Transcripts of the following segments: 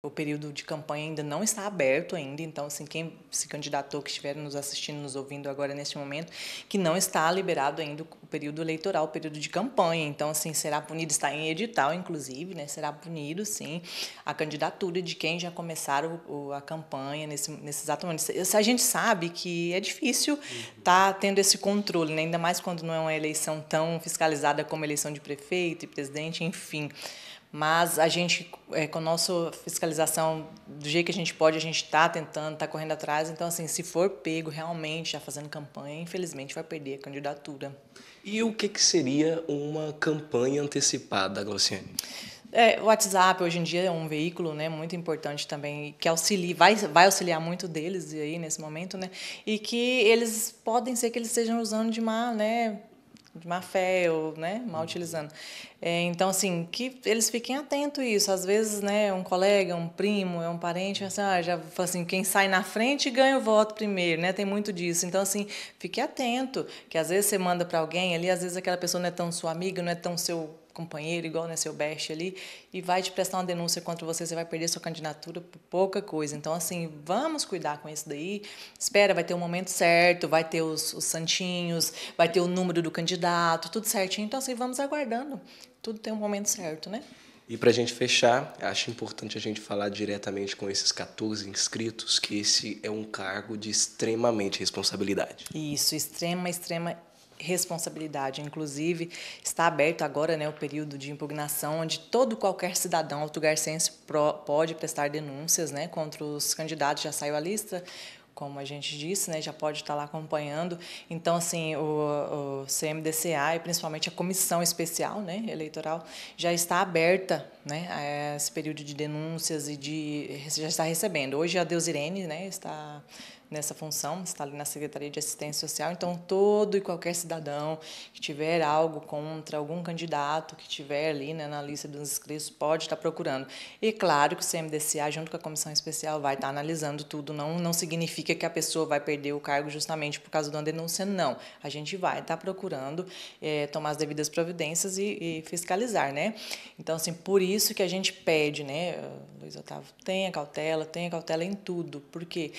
O período de campanha ainda não está aberto ainda, então assim, quem se candidatou, que estiver nos assistindo, nos ouvindo agora neste momento, que não está liberado ainda o período eleitoral, o período de campanha. Então, assim, será punido, está em edital, inclusive, né? Será punido, sim, a candidatura de quem já o a campanha nesse, nesse exato momento. A gente sabe que é difícil estar uhum. tá tendo esse controle, né? ainda mais quando não é uma eleição tão fiscalizada como a eleição de prefeito e presidente, enfim. Mas a gente, é, com a nossa fiscalização, do jeito que a gente pode, a gente está tentando, está correndo atrás. Então, assim, se for pego realmente, já tá fazendo campanha, infelizmente vai perder a candidatura. E o que, que seria uma campanha antecipada, Glauciane? É, o WhatsApp hoje em dia é um veículo né, muito importante também, que auxilia, vai, vai auxiliar muito deles aí nesse momento, né? E que eles podem ser que eles estejam usando de má, né? de má fé ou né, mal uhum. utilizando. É, então, assim, que eles fiquem atentos a isso. Às vezes, né, um colega, um primo, é um parente, assim, ah, já assim, quem sai na frente ganha o voto primeiro, né? Tem muito disso. Então, assim, fique atento, que às vezes você manda para alguém ali, às vezes aquela pessoa não é tão sua amiga, não é tão seu companheiro, igual né, seu best ali, e vai te prestar uma denúncia contra você, você vai perder sua candidatura por pouca coisa. Então, assim, vamos cuidar com isso daí. Espera, vai ter o um momento certo, vai ter os, os santinhos, vai ter o número do candidato, tudo certinho. Então, assim, vamos aguardando. Tudo tem um momento certo, né? E para a gente fechar, acho importante a gente falar diretamente com esses 14 inscritos que esse é um cargo de extremamente responsabilidade. Isso, extrema, extrema responsabilidade. Inclusive, está aberto agora né, o período de impugnação, onde todo qualquer cidadão autogarcense pode prestar denúncias né, contra os candidatos. Já saiu a lista, como a gente disse, né, já pode estar lá acompanhando. Então, assim, o, o CMDCA e principalmente a comissão especial né, eleitoral já está aberta né, a esse período de denúncias e de já está recebendo. Hoje a Deus Irene né, está nessa função, está ali na Secretaria de Assistência Social. Então, todo e qualquer cidadão que tiver algo contra algum candidato que tiver ali né, na lista dos inscritos pode estar procurando. E claro que o CMDCA, junto com a Comissão Especial, vai estar analisando tudo. Não, não significa que a pessoa vai perder o cargo justamente por causa de uma denúncia, não. A gente vai estar procurando é, tomar as devidas providências e, e, fiscalizar, né? Então, assim, por isso que a gente pede, né, Luiz Otávio, tenha cautela, tenha cautela em tudo, porque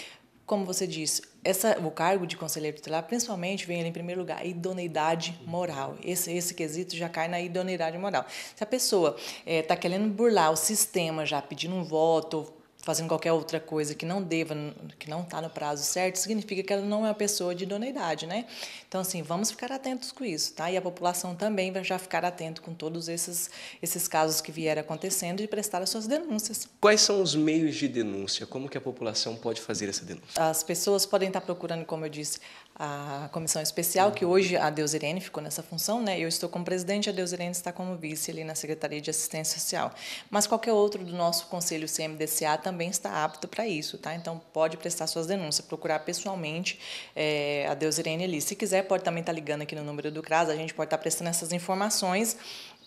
como você disse, essa, o cargo de conselheiro tutelar principalmente vem ali, em primeiro lugar, idoneidade moral. Esse, esse quesito já cai na idoneidade moral. Se a pessoa está eh, é, querendo burlar o sistema, já pedindo um voto, fazendo qualquer outra coisa que não deva, que não está no prazo certo, significa que ela não é uma pessoa de idoneidade, né? Então, assim, vamos ficar atentos com isso, tá? E a população também vai já ficar atento com todos esses, esses casos que vieram acontecendo e prestar as suas denúncias. Quais são os meios de denúncia? Como que a população pode fazer essa denúncia? As pessoas podem estar procurando, como eu disse, a comissão especial, que hoje a Deus Irene ficou nessa função, né? Eu estou como presidente, a Deus Irene está como vice ali na Secretaria de Assistência Social. Mas qualquer outro do nosso Conselho CMDCA também também está apto para isso, tá? Então pode prestar suas denúncias, procurar pessoalmente é, a Deus Irene ali. Se quiser, pode também estar tá ligando aqui no número do CRAS, a gente pode estar tá prestando essas informações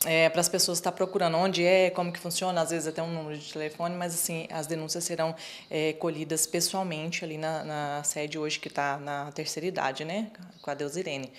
é, eh, para as pessoas estar tá procurando onde é, como que funciona, às vezes até um número de telefone, mas assim, as denúncias serão é, colhidas pessoalmente ali na, na sede hoje que está na terceira idade, né? Com a Deus Irene.